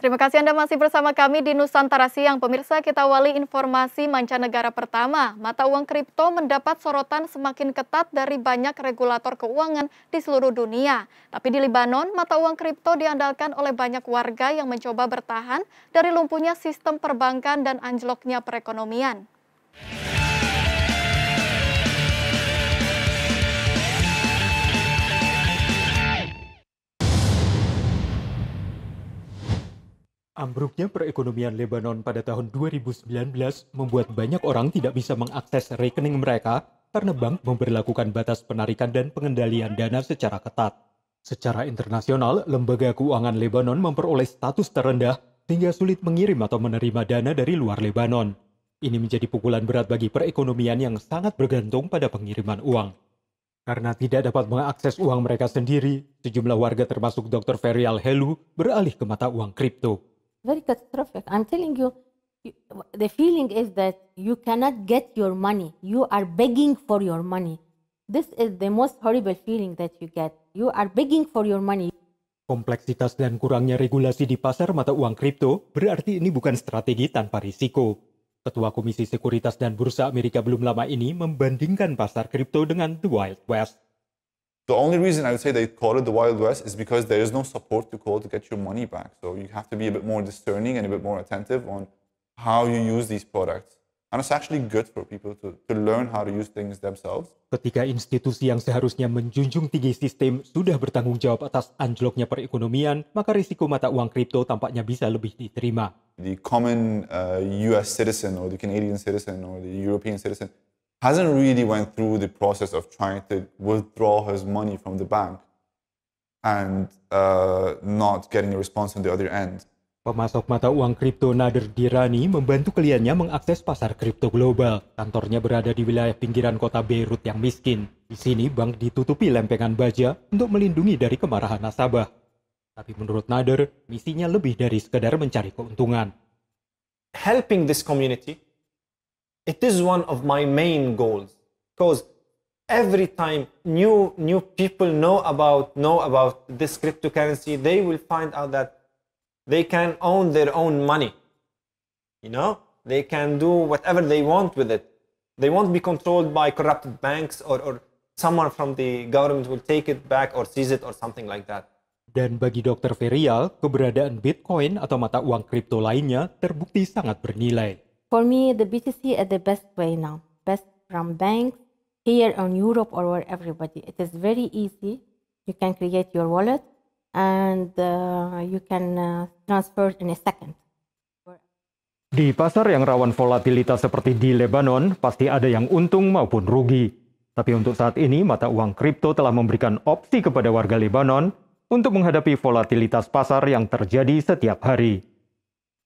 Terima kasih Anda masih bersama kami di Nusantara Siang. Pemirsa, kita awali informasi mancanegara pertama. Mata uang kripto mendapat sorotan semakin ketat dari banyak regulator keuangan di seluruh dunia. Tapi di Libanon, mata uang kripto diandalkan oleh banyak warga yang mencoba bertahan dari lumpuhnya sistem perbankan dan anjloknya perekonomian. Ambruknya perekonomian Lebanon pada tahun 2019 membuat banyak orang tidak bisa mengakses rekening mereka karena bank memperlakukan batas penarikan dan pengendalian dana secara ketat. Secara internasional, lembaga keuangan Lebanon memperoleh status terendah sehingga sulit mengirim atau menerima dana dari luar Lebanon. Ini menjadi pukulan berat bagi perekonomian yang sangat bergantung pada pengiriman uang. Karena tidak dapat mengakses uang mereka sendiri, sejumlah warga termasuk Dr. Ferial Helu beralih ke mata uang kripto very catastrophic. I'm telling you, you, the feeling is that you cannot get your money. You are begging for your money. This is the most horrible feeling that you get. You are begging for your money. Kompleksitas dan kurangnya regulasi di pasar mata uang kripto berarti ini bukan strategi tanpa risiko. Ketua Komisi Sekuritas dan Bursa Amerika belum lama ini membandingkan pasar kripto dengan The Wild West The only reason I would say they call it the Wild West is because there is no support to call to get your money back. So you have to be a bit more discerning and a bit more attentive on how you use these products. And it's actually good for people to, to learn how to use things themselves. Ketika institusi yang seharusnya menjunjung tinggi sistem sudah bertanggung jawab atas anjloknya perekonomian, maka risiko mata uang kripto tampaknya bisa lebih diterima. The common uh, US citizen or the Canadian citizen or the European citizen hasn't really went through the process of trying to withdraw his money from the bank and uh, not getting a response on the other end. Pemasok mata uang kripto Nader Dirani membantu kliennya mengakses pasar kripto global. Kantornya berada di wilayah pinggiran kota Beirut yang miskin. Di sini bank ditutupi lempengan baja untuk melindungi dari kemarahan nasabah. Tapi menurut Nader, misinya lebih dari sekedar mencari keuntungan. Helping this community It is one of my main goals because every time new new people know about know about this cryptocurrency, they will find out that they can own their own money. You know, they can do whatever they want with it. They won't be controlled by corrupted banks or, or someone from the government will take it back or seize it or something like that. Dan bagi Dr. Ferial, keberadaan Bitcoin atau mata uang kripto lainnya terbukti sangat bernilai. For me, the BTC is the best way now, best from banks here on Europe or where everybody. It is very easy. You can create your wallet and uh, you can uh, transfer in a second. Di pasar yang rawan volatilitas seperti di Lebanon, pasti ada yang untung maupun rugi. Tapi untuk saat ini, mata uang kripto telah memberikan opsi kepada warga Lebanon untuk menghadapi volatilitas pasar yang terjadi setiap hari.